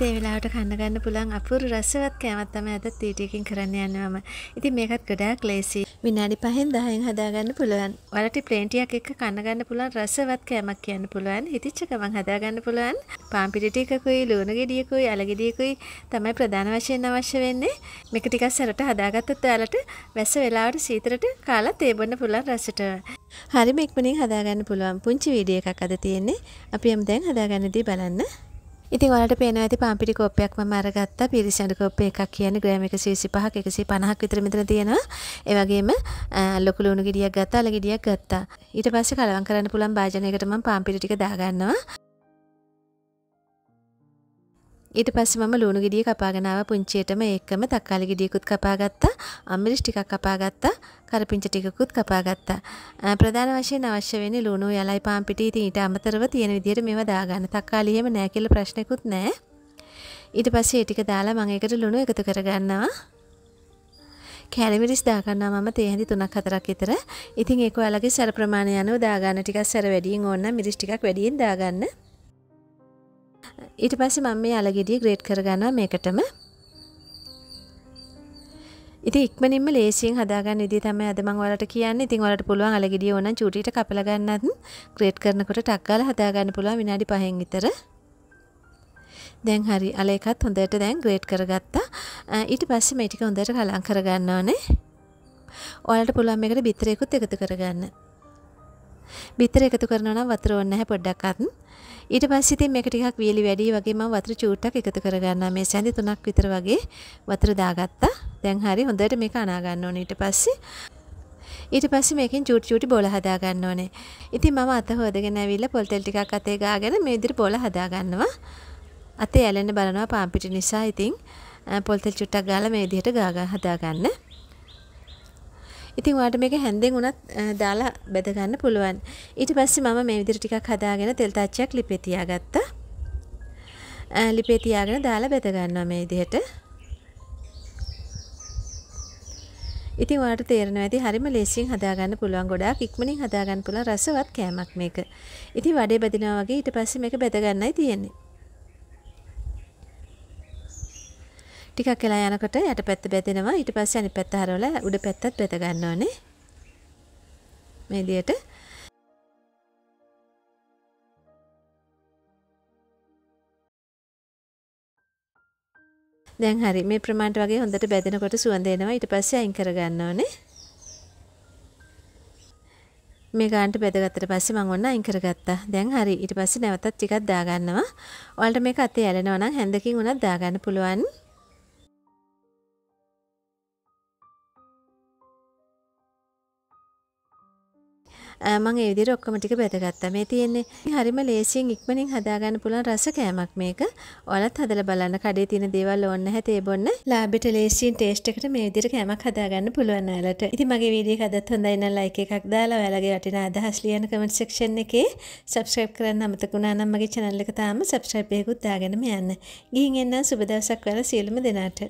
තේ වෙලාවට කන්න ගන්න පුළුවන් අපූරු රසවත් කෑමක් තමයි අද ටීටීකින් කරන්න යන්නේ මම. ඉතින් මේකත් ගොඩාක් ලේසි. විනාඩි 5න් 10න් හදාගන්න පුළුවන්. වලටි ප්ලේන් ටිකක් එක්ක කන්න ගන්න පුළුවන් රසවත් කෑමක් කියන්න පුළුවන්. හිතිච්ච ගමන් හදාගන්න පුළුවන්. පාම්පිටි ටිකකුයි, ලුණු ගෙඩියකුයි, අල ගෙඩියකුයි තමයි ප්‍රධාන වශයෙන් අවශ්‍ය වෙන්නේ. මේක ටිකක් සැරට හදාගත්තත් ඔයාලට වැස්ස වෙලාවට සීතලට කාලා තේ බොන්න පුළුවන් රසට. හරිම ඉක්මනින් හදාගන්න පුළුවන් පුංචි වීඩියෝ එකක් අද තියෙන්නේ. අපි යමු දැන් හදාගන්නදී බලන්න. ඉතින් ඔයාලට පේනවා ඇති පාම්පිටි කෝප්පයක් මම අරගත්තා පිරිසඳ කෝප්පය එකක් කියන්නේ ග්‍රෑම් 125ක් 150ක් විතර මෙතන තියෙනවා ඒ වගේම ලොකු ලුණු ගෙඩියක් ගත්තා අල ගෙඩියක් ගත්තා ඊට පස්සේ කලවම් කරන්න පුළුවන් භාජනයකට මම පාම්පිටි ටික දාගන්නවා ඊට පස්සේ මම ලුණු ගෙඩිය කපාගෙන ආවා පුංචියටම ඒකම තක්කාලි ගෙඩියකුත් කපාගත්තා අම්මිරිස් ටිකක් කපාගත්තා කරපිංච ටිකකුත් කපාගත්තා ප්‍රධාන වශයෙන් අවශ්‍ය වෙන්නේ ලුණු යලයි පාන් පිටි ඉතින් ඊට අමතරව තියෙන විදිහට මේවා දාගන්න තක්කාලි එහෙම නැහැ කියලා ප්‍රශ්නකුත් නැහැ ඊට පස්සේ ඒ ටික දාලා මම ඒකට ලුණු එකතු කරගන්නවා කැලමිරිස් දාගන්නවා මම තේ හැඳි 3ක් 4ක් විතර. ඉතින් ඒක ඔයාලගේ සැර ප්‍රමාණය අනුව දාගන්න ටිකක් සැර වැඩියෙන් ඕන නම් මිරිස් ටිකක් වැඩියෙන් දාගන්න. ඊට පස්සේ මම මේ අලගෙඩිය ග්‍රේට් කරගන්නවා මේකටම ඉතින් ඉක්මනින්ම ලේසියෙන් හදාගන්න විදිය තමයි අද මම ඔයාලට කියන්නේ. ඉතින් ඔයාලට පුළුවන් අලගෙඩිය ඕනනම් චූටියට කපලා ගන්නත් ග්‍රේට් කරනකොට ටක් ගාලා හදාගන්න පුළුවන් විනාඩි 5න් විතර. දැන් හරි අල එකත් හොඳට දැන් ග්‍රේට් කරගත්තා. ඊට පස්සේ මේ ටික හොඳට කලං කරගන්න ඕනේ. ඔයාලට පුළුවන් මේකට බිත්තරයකුත් එකතු කරගන්න. බිත්තර එකතු කරනවා නම් වතුර ඕනේ නැහැ පොඩ්ඩක්වත්. ඊට පස්සේ ඉතින් මේක ටිකක් වියලි වැඩි වගේ මම වතුර චූට්ටක් එකතු කරගන්නවා. මේ සැඳි තුනක් විතර වගේ වතුර දාගත්තා. දැන් හරි හොඳට මේක අනා ගන්න ඕනේ ඊට පස්සේ. ඊට පස්සේ මේකෙන් චූටි චූටි බෝල හදා ගන්න ඕනේ. ඉතින් මම අත හොදගෙන ඇවිල්ලා පොල් තෙල් ටිකක් අතේ ගාගෙන මේ විදිහට බෝල හදා ගන්නවා. අතේ ඇලෙන්න බලනවා පාන් පිටි නිසා. ඉතින් පොල් තෙල් චුට්ටක් ගාලා මේ විදිහට ගා හදා ගන්න. ඉතින් ඔයාලට මේක හැන්දෙන් උනත් දාලා බෙද ගන්න පුළුවන්. ඊට පස්සේ මම මේ විදිහට ටිකක් හදාගෙන තෙල් තාච්චියක් ලිපේ තියාගත්තා. ලිපේ තියාගෙන දාලා බෙද ගන්නවා මේ විදිහට. ඉතින් ඔයාලට තේරෙනවා ඇති හරිම ලේසියෙන් හදාගන්න පුළුවන් ගොඩාක් ඉක්මනින් හදාගන්න පුළුවන් රසවත් කෑමක් මේක. ඉතින් වඩේ බදිනවා වගේ ඊට පස්සේ මේක බෙද ගන්නයි තියෙන්නේ. ටිකක් වෙලා යනකොට යට පැත්ත බැදෙනවා ඊට පස්සේ අනිත් පැත්ත හරවලා උඩ පැත්තත් බෙද ගන්න ඕනේ මේ විදියට දැන් හරි මේ ප්‍රමාණයට වගේ හොඳට බැදෙනකොට සුවඳ එනවා ඊට පස්සේ අයින් කර ගන්න ඕනේ මේ ගානට බෙදගත්තට පස්සේ මම ඔන්න අයින් කරගත්තා. දැන් හරි. ඊට පස්සේ නැවතත් ටිකක් දාගන්නවා. ඔයාලට මේක අතේ ඇලෙනවා නම් හැන්දකින් උනත් දාගන්න පුළුවන්. මම ඒ විදිහට ඔක්කොම ටික බෙදගත්තා. මේ තියෙන්නේ හරිම ලේසියෙන් ඉක්මනින් හදාගන්න පුළුවන් රස කෑමක් මේක. ඔයාලත් හදලා බලන්න කඩේ තියෙන දේවල් ඕන නැහැ තේ බොන්න. ලාබෙට ලේසියෙන් ටේස්ට් එකට මේ විදිහට කෑමක් හදාගන්න පුළුවන් ඔයාලට. ඉතින් මගේ වීඩියෝ එක අදත් හොඳයි නම් ලයික් එකක් දාලා ඔයාලගේ වටිනා අදහස් ලියන්න කමෙන්ට් සෙක්ෂන් එකේ subscribe කරන්න අමතකුණා නම් මගේ channel එක තාම subscribe එකකුත් දාගෙනම යන්න. ගිහින් එන්න සුබ දවසක් ඔයාලා සියලුම දෙනාට.